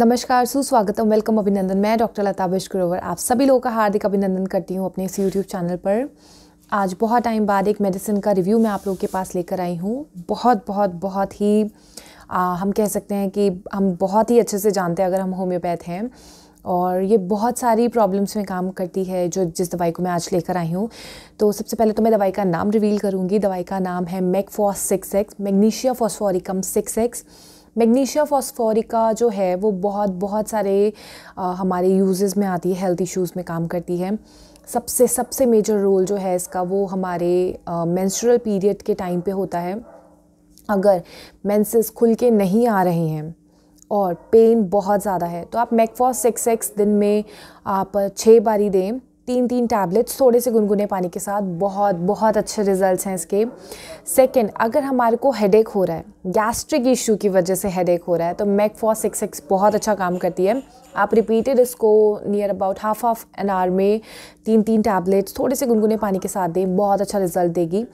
नमस्कार सुस्वागतम वेलकम अभिनंदन मैं डॉक्टर लता ग्रोवर आप सभी लोगों का हार्दिक अभिनंदन करती हूँ अपने इस यूट्यूब चैनल पर आज बहुत टाइम बाद एक मेडिसिन का रिव्यू मैं आप लोगों के पास लेकर आई हूँ बहुत बहुत बहुत ही आ, हम कह सकते हैं कि हम बहुत ही अच्छे से जानते हैं अगर हम होम्योपैथ हैं और ये बहुत सारी प्रॉब्लम्स में काम करती है जो जिस दवाई को मैं आज लेकर आई हूँ तो सबसे पहले तो मैं दवाई का नाम रिवील करूँगी दवाई का नाम है मैकफॉस six X magnesia phosphoricum six X magnesia phosphorica जो है वो बहुत बहुत सारे आ, हमारे यूजेस में आती है हेल्थ इश्यूज़ में काम करती है सबसे सबसे मेजर रोल जो है इसका वो हमारे मेंस्ट्रुअल पीरियड के टाइम पे होता है अगर मेंसेस खुल के नहीं आ रहे हैं और पेन बहुत ज़्यादा है तो आप मैकफॉस सिक्स एक्स दिन में आप छः बारी दें तीन तीन टैबलेट्स थोड़े से गुनगुने पानी के साथ बहुत बहुत अच्छे रिजल्ट्स हैं इसके सेकंड अगर हमारे को हेडेक हो रहा है गैस्ट्रिक इशू की वजह से हेडेक हो रहा है तो मैक फॉर सिक्स एक्स बहुत अच्छा काम करती है आप रिपीटेड इसको near about half of an hour में तीन तीन टैबलेट्स थोड़े से गुनगुने पानी के साथ दें बहुत अच्छा रिजल्ट देगी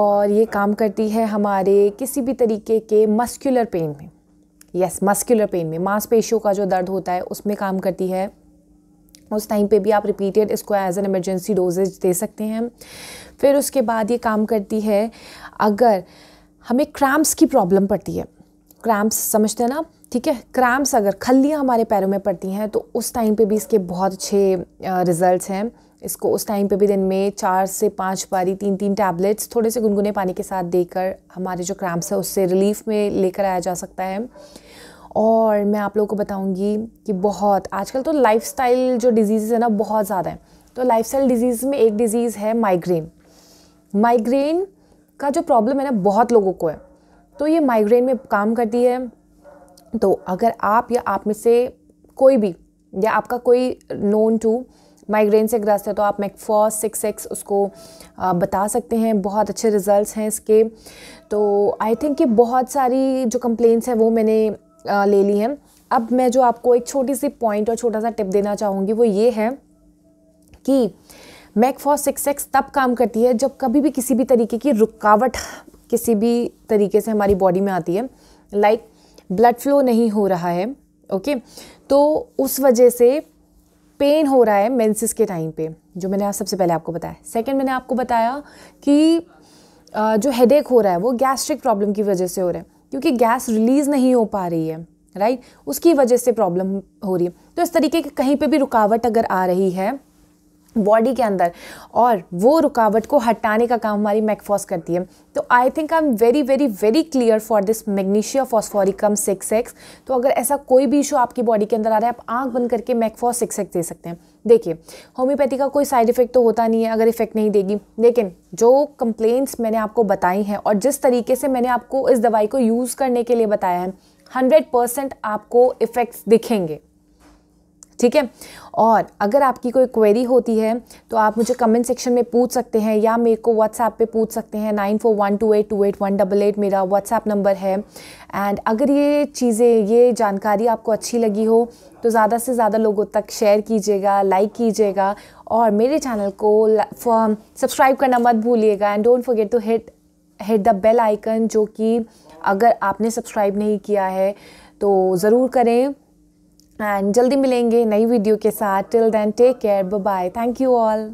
और ये काम करती है हमारे किसी भी तरीके के मस्कुलर पेन में यस मस्कुलर पेन में मांसपेशियों का जो दर्द होता है उसमें काम करती है उस टाइम पे भी आप रिपीटेड इसको एज एन एमरजेंसी डोजेज दे सकते हैं फिर उसके बाद ये काम करती है अगर हमें क्रैम्प्स की प्रॉब्लम पड़ती है क्रैम्प्स समझते हैं ना ठीक है क्रैम्प्स अगर खलियाँ हमारे पैरों में पड़ती हैं तो उस टाइम पे भी इसके बहुत अच्छे रिजल्ट्स हैं इसको उस टाइम पे भी दिन में चार से पाँच बारी तीन तीन टैबलेट्स थोड़े से गुनगुने पानी के साथ देकर हमारे जो क्रैम्प्स है उससे रिलीफ में लेकर आया जा सकता है और मैं आप लोगों को बताऊंगी कि बहुत आजकल तो लाइफस्टाइल जो डिजीज़ है ना बहुत ज़्यादा है तो लाइफस्टाइल डिजीज़ में एक डिज़ीज़ है माइग्रेन माइग्रेन का जो प्रॉब्लम है ना बहुत लोगों को है तो ये माइग्रेन में काम करती है तो अगर आप या आप में से कोई भी या आपका कोई नोन टू माइग्रेन से ग्रस्त है तो आप मैकफॉस सिक्स एक्स उसको बता सकते हैं बहुत अच्छे रिजल्ट्स हैं इसके तो आई थिंक कि बहुत सारी जो कंप्लेंट्स हैं वो मैंने ले ली हैं अब मैं जो आपको एक छोटी सी पॉइंट और छोटा सा टिप देना चाहूँगी वो ये है कि मैक फॉर सिक्स एक्स तब काम करती है जब कभी भी किसी भी तरीके की रुकावट किसी भी तरीके से हमारी बॉडी में आती है लाइक ब्लड फ्लो नहीं हो रहा है ओके okay? तो उस वजह से पेन हो रहा है मेंसेस के टाइम पे जो मैंने आप सबसे पहले आपको बताया सेकंड मैंने आपको बताया कि जो हेडेक हो रहा है वो गैस्ट्रिक प्रॉब्लम की वजह से हो रहा है क्योंकि गैस रिलीज़ नहीं हो पा रही है राइट उसकी वजह से प्रॉब्लम हो रही है तो इस तरीके की कहीं पे भी रुकावट अगर आ रही है बॉडी के अंदर और वो रुकावट को हटाने का काम हमारी मैकफॉस करती है तो I think I am very very very clear for this magnesia phosphoricum six X तो अगर ऐसा कोई भी इशू आपकी बॉडी के अंदर आ रहा है आप आंख बंद करके मैकफॉस सिक्स एक्स दे सकते हैं देखिए होम्योपैथी का कोई साइड इफेक्ट तो होता नहीं है अगर इफेक्ट नहीं देगी लेकिन जो कंप्लेंट्स मैंने आपको बताई हैं और जिस तरीके से मैंने आपको इस दवाई को यूज़ करने के लिए बताया है हंड्रेड परसेंट आपको इफ़ेक्ट्स दिखेंगे ठीक है और अगर आपकी कोई क्वेरी होती है तो आप मुझे कमेंट सेक्शन में पूछ सकते हैं या मेरे को व्हाट्सएप पे पूछ सकते हैं nine four one two eight two eight one double eight मेरा व्हाट्सएप नंबर है एंड अगर ये चीज़ें ये जानकारी आपको अच्छी लगी हो तो ज़्यादा से ज़्यादा लोगों तक शेयर कीजिएगा लाइक कीजिएगा और मेरे चैनल को सब्सक्राइब करना मत भूलिएगा and don't forget to hit hit the bell icon जो कि अगर आपने सब्सक्राइब नहीं किया है तो ज़रूर करें एंड जल्दी मिलेंगे नई वीडियो के साथ till then take care bye thank you all